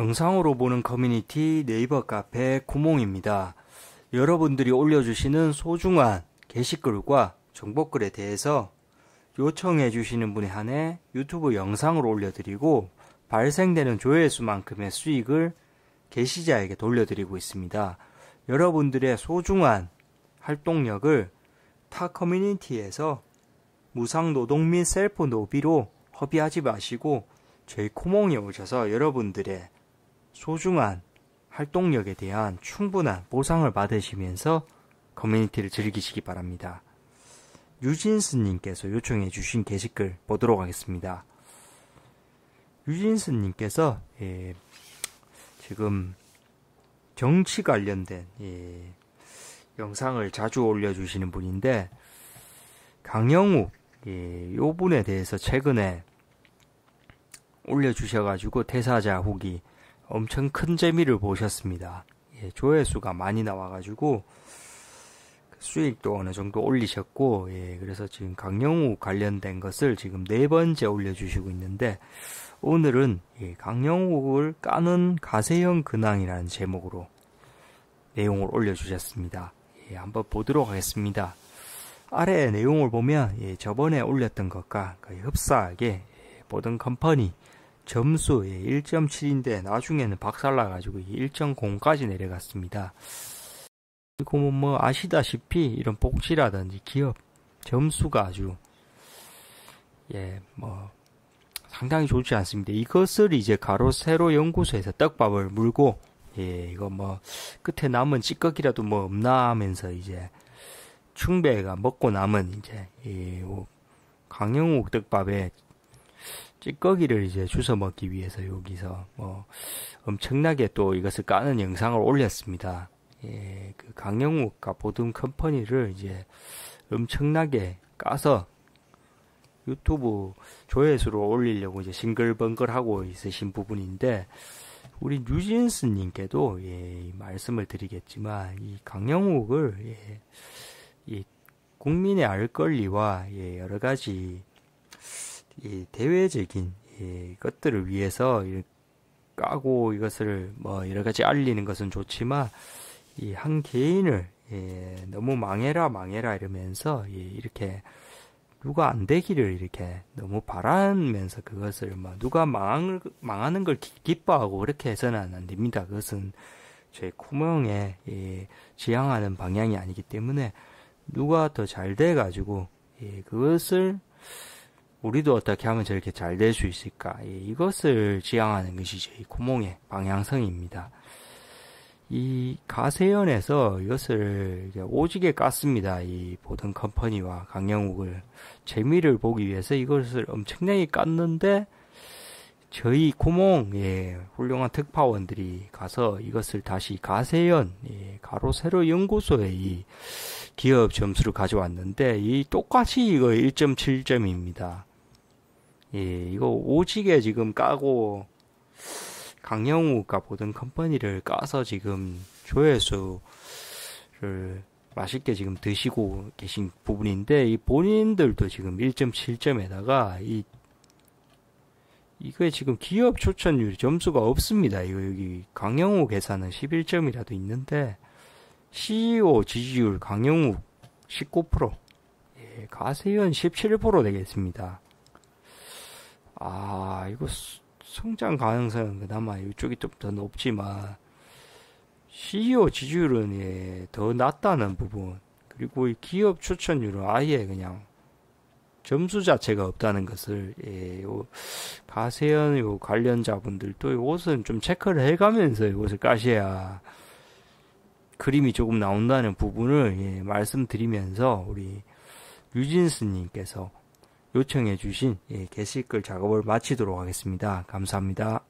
영상으로 보는 커뮤니티 네이버 카페 구몽입니다. 여러분들이 올려주시는 소중한 게시글과 정보글에 대해서 요청해 주시는 분에 한해 유튜브 영상으로 올려드리고 발생되는 조회수만큼의 수익을 게시자에게 돌려드리고 있습니다. 여러분들의 소중한 활동력을 타 커뮤니티에서 무상노동 및 셀프 노비로 허비하지 마시고 저희 코몽에 오셔서 여러분들의 소중한 활동력에 대한 충분한 보상을 받으시면서 커뮤니티를 즐기시기 바랍니다. 유진스님께서 요청해 주신 게시글 보도록 하겠습니다. 유진스님께서 예, 지금 정치 관련된 예, 영상을 자주 올려주시는 분인데 강영우 예, 요 분에 대해서 최근에 올려주셔가지고 퇴사자 후기 엄청 큰 재미를 보셨습니다. 예, 조회수가 많이 나와가지고 그 수익도 어느 정도 올리셨고, 예, 그래서 지금 강영우 관련된 것을 지금 네 번째 올려주시고 있는데, 오늘은 예, 강영욱을 까는 가세형 근황이라는 제목으로 내용을 올려주셨습니다. 예, 한번 보도록 하겠습니다. 아래 내용을 보면 예, 저번에 올렸던 것과 거의 흡사하게 모든 예, 컴퍼니 점수의 1.7인데 나중에는 박살나가지고 1.0까지 내려갔습니다. 그리고 뭐, 뭐 아시다시피 이런 복지라든지 기업 점수가 아주 예 뭐 상당히 좋지 않습니다. 이것을 이제 가로 세로 연구소에서 떡밥을 물고 예 이거 뭐 끝에 남은 찌꺼기라도 뭐 없나 하면서 이제 충배가 먹고 남은 이제 예, 강영욱 떡밥에 찌꺼기를 이제 주워 먹기 위해서 여기서 뭐 엄청나게 또 이것을 까는 영상을 올렸습니다. 예, 그 강영욱과 보듬 컴퍼니를 이제 엄청나게 까서 유튜브 조회수로 올리려고 이제 싱글벙글하고 있으신 부분인데 우리 뉴진스님께도 예, 말씀을 드리겠지만 이 강영욱을 예, 이 국민의 알 권리와 예, 여러 가지 이 대외적인 이 것들을 위해서 까고 이것을 뭐 여러 가지 알리는 것은 좋지만 이 한 개인을 예, 너무 망해라 망해라 이러면서 예, 이렇게 누가 안 되기를 이렇게 너무 바라면서 그것을 뭐 누가 망 망하는 걸 기, 뻐하고 그렇게 해서는 안 됩니다. 그것은 저희 코명에 예, 지향하는 방향이 아니기 때문에 누가 더 잘 돼가지고 예, 그것을 우리도 어떻게 하면 저렇게 잘 될 수 있을까? 예, 이것을 지향하는 것이 저희 고몽의 방향성입니다. 이 가세연에서 이것을 오지게 깠습니다. 이 보던 컴퍼니와 강영욱을 재미를 보기 위해서 이것을 엄청나게 깠는데 저희 고몽 예, 훌륭한 특파원들이 가서 이것을 다시 가세연 예, 가로 세로 연구소에 이 기업 점수를 가져왔는데 이 똑같이 이거 1.7점입니다. 예, 이거 오지게 지금 까고 강영우가 보던 컴퍼니를 까서 지금 조회수를 맛있게 지금 드시고 계신 부분인데 이 본인들도 지금 1.7점에다가 이 이거에 지금 기업 추천율 점수가 없습니다. 이거 여기 강영우 계산은 11점이라도 있는데 CEO 지지율 강영우 19%, 예, 가세현 17% 되겠습니다. 아, 이거 성장 가능성은 그나마 이쪽이 좀 더 높지만, CEO 지지율은 예, 더 낮다는 부분, 그리고 이 기업 추천율은 아예 그냥 점수 자체가 없다는 것을, 예, 요, 가세현 요 관련자분들도 이것은 좀 체크를 해가면서 이것을 까셔야 그림이 조금 나온다는 부분을 예, 말씀드리면서 우리 유진스님께서 요청해 주신 예, 게시글 작업을 마치도록 하겠습니다. 감사합니다.